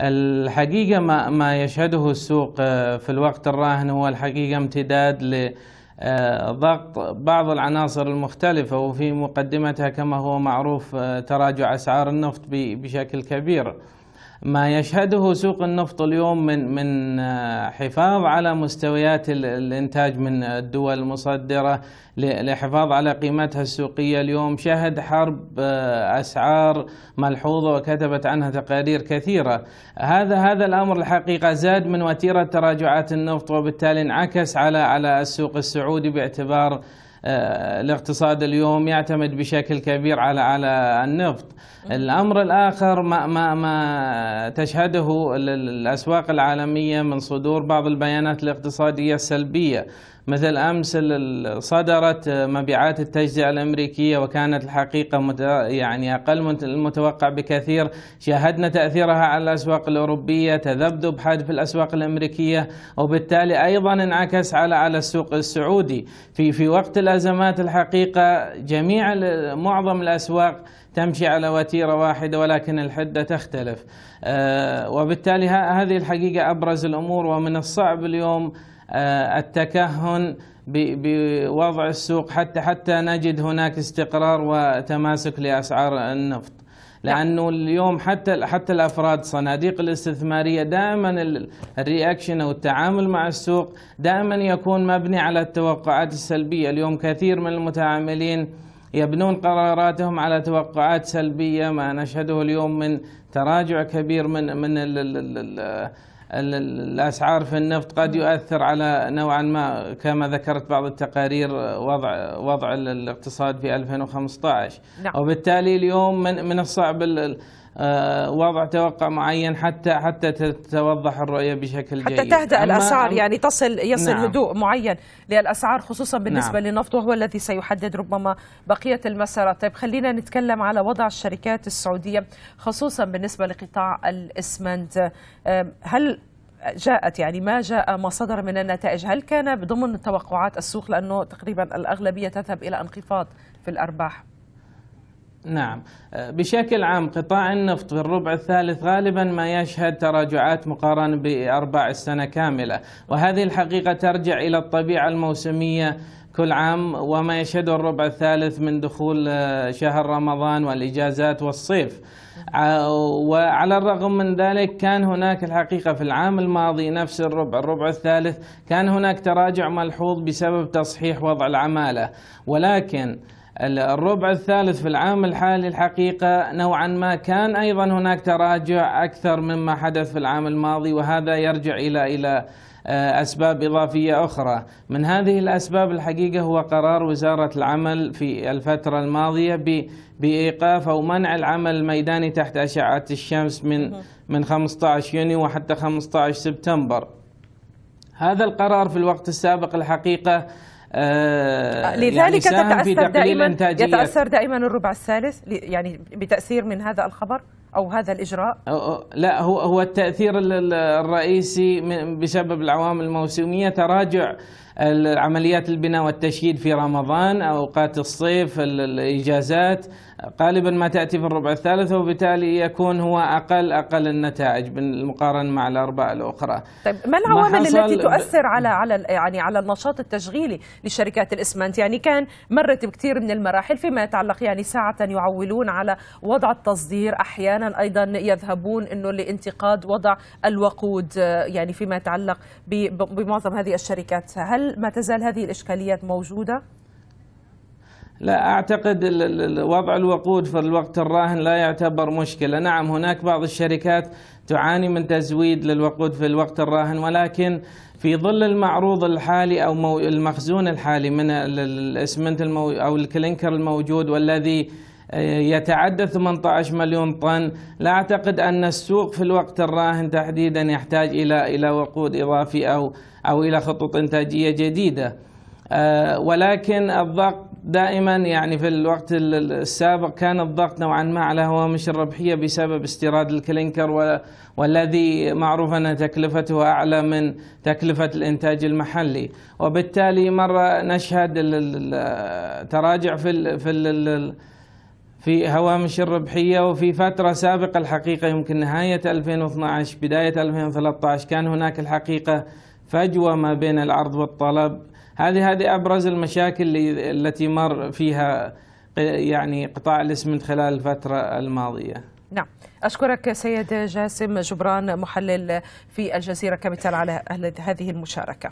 الحقيقة ما, ما يشهده السوق آه، في الوقت الراهن هو الحقيقة امتداد لضغط آه، بعض العناصر المختلفة وفي مقدمتها كما هو معروف آه، تراجع أسعار النفط بشكل كبير ما يشهده سوق النفط اليوم من من آه، حفاظ على مستويات الانتاج من الدول المصدره للحفاظ على قيمتها السوقيه اليوم شهد حرب آه، اسعار ملحوظه وكتبت عنها تقارير كثيره هذا هذا الامر الحقيقه زاد من وتيره تراجعات النفط وبالتالي انعكس على على السوق السعودي باعتبار آه، الاقتصاد اليوم يعتمد بشكل كبير على على النفط الامر الاخر ما ما ما تشهده الاسواق العالميه من صدور بعض البيانات الاقتصاديه السلبيه مثل أمس صدرت مبيعات التجزئة الأمريكية وكانت الحقيقة يعني أقل من المتوقع بكثير شاهدنا تأثيرها على الأسواق الأوروبية تذبذب حاد في الأسواق الأمريكية وبالتالي أيضا انعكس على على السوق السعودي في في وقت الأزمات الحقيقة جميع معظم الأسواق تمشي على وتيره واحده ولكن الحده تختلف آه، وبالتالي هذه الحقيقه ابرز الامور ومن الصعب اليوم آه، التكهن بوضع السوق حتى حتى نجد هناك استقرار وتماسك لاسعار النفط لانه اليوم حتى حتى الافراد صناديق الاستثماريه دائما الرياكشن او التعامل مع السوق دائما يكون مبني على التوقعات السلبيه، اليوم كثير من المتعاملين يبنون قراراتهم على توقعات سلبيه ما نشهده اليوم من تراجع كبير من من الأسعار في النفط قد يؤثر على نوعا ما كما ذكرت بعض التقارير وضع وضع الاقتصاد في 2015 نعم. وبالتالي اليوم من من الصعب آه، وضع توقع معين حتى حتى تتوضح الرؤيه بشكل جيد حتى تهدأ الاسعار يعني تصل يصل نعم هدوء معين للاسعار خصوصا نعم. بالنسبه نعم للنفط وهو الذي سيحدد ربما بقيه المسارات، طيب خلينا نتكلم على وضع الشركات السعوديه خصوصا بالنسبه لقطاع الاسمنت هل جاءت يعني ما جاء ما صدر من النتائج هل كان ضمن توقعات السوق لأنه تقريبا الأغلبية تذهب إلى انخفاض في الأرباح نعم أه، بشكل عام قطاع النفط في الربع الثالث غالبا ما يشهد تراجعات مقارنة بأرباع السنة كاملة وهذه الحقيقة ترجع إلى الطبيعة الموسمية كل عام وما يشهده الربع الثالث من دخول أه، شهر رمضان والإجازات والصيف أه، وعلى الرغم من ذلك كان هناك الحقيقة في العام الماضي نفس الربع الربع الثالث كان هناك تراجع ملحوظ بسبب تصحيح وضع العمالة ولكن الربع الثالث في العام الحالي الحقيقة نوعا ما كان أيضا هناك تراجع أكثر مما حدث في العام الماضي وهذا يرجع إلى إلى آه، أسباب إضافية أخرى من هذه الأسباب الحقيقة هو قرار وزارة العمل في الفترة الماضية بإيقاف أو منع العمل الميداني تحت أشعة الشمس من من 15 يونيو وحتى 15 سبتمبر هذا القرار في الوقت السابق الحقيقة آه، يعني لذلك يعني تتأثر دائما يتأثر دائما الربع الثالث يعني بتأثير من هذا الخبر أو هذا الإجراء لا هو هو التأثير الرئيسي بسبب العوامل الموسمية تراجع عمليات البناء والتشييد في رمضان أوقات الصيف الإجازات غالبا ما تأتي في الربع الثالث وبالتالي يكون هو أقل أقل النتائج بالمقارنة مع الأرباع الأخرى طيب ما العوامل التي تؤثر على على يعني على النشاط التشغيلي لشركات الإسمنت يعني كان مرت بكثير من المراحل فيما يتعلق يعني ساعة يعولون على وضع التصدير أحيانا أيضا يذهبون أنه لانتقاد وضع الوقود آه، يعني فيما يتعلق بمعظم هذه الشركات هل هل ما تزال هذه الإشكاليات موجودة؟ لا أعتقد وضع الوقود في الوقت الراهن لا يعتبر مشكلة نعم هناك بعض الشركات تعاني من تزويد للوقود في الوقت الراهن ولكن في ظل المعروض الحالي أو المخزون الحالي من الإسمنت أو الكلينكر الموجود والذي يتعدى 18 مليون طن لا أعتقد أن السوق في الوقت الراهن تحديدا يحتاج إلى إلى وقود إضافي أو أو إلى خطوط إنتاجية جديدة آه، ولكن الضغط دائما يعني في الوقت السابق كان الضغط نوعا ما على هوامش الربحيه بسبب استيراد الكلينكر والذي معروف ان تكلفته اعلى من تكلفه الانتاج المحلي وبالتالي مره نشهد التراجع في في في هوامش الربحية وفي فترة سابقة الحقيقة يمكن نهاية 2012 بداية 2013 كان هناك الحقيقة فجوة ما بين العرض والطلب هذه هذه أبرز المشاكل التي مر فيها يعني قطاع الاسمنت خلال الفترة الماضية نعم أشكرك سيد جاسم جبران محلل في الجزيرة كابيتال على هذه المشاركة